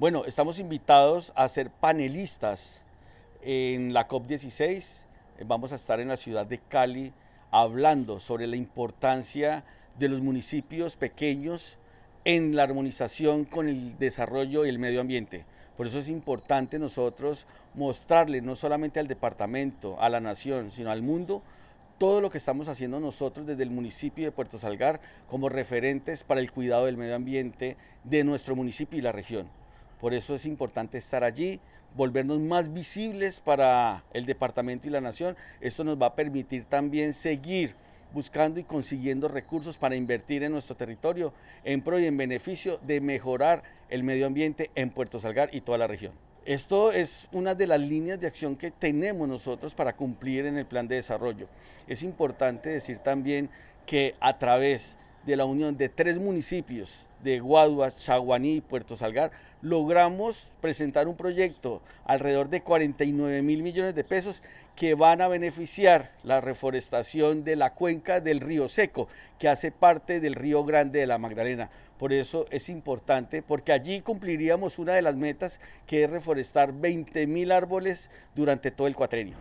Bueno, estamos invitados a ser panelistas en la COP16. Vamos a estar en la ciudad de Cali hablando sobre la importancia de los municipios pequeños en la armonización con el desarrollo y el medio ambiente. Por eso es importante nosotros mostrarle no solamente al departamento, a la nación, sino al mundo todo lo que estamos haciendo nosotros desde el municipio de Puerto Salgar como referentes para el cuidado del medio ambiente de nuestro municipio y la región. Por eso es importante estar allí, volvernos más visibles para el departamento y la nación. Esto nos va a permitir también seguir buscando y consiguiendo recursos para invertir en nuestro territorio en pro y en beneficio de mejorar el medio ambiente en Puerto Salgar y toda la región. Esto es una de las líneas de acción que tenemos nosotros para cumplir en el plan de desarrollo. Es importante decir también que a través de la unión de tres municipios de Guaduas, Chaguaní y Puerto Salgar, logramos presentar un proyecto alrededor de 49 mil millones de pesos que van a beneficiar la reforestación de la cuenca del río Seco, que hace parte del río Grande de la Magdalena. Por eso es importante, porque allí cumpliríamos una de las metas, que es reforestar 20 mil árboles durante todo el cuatrenio.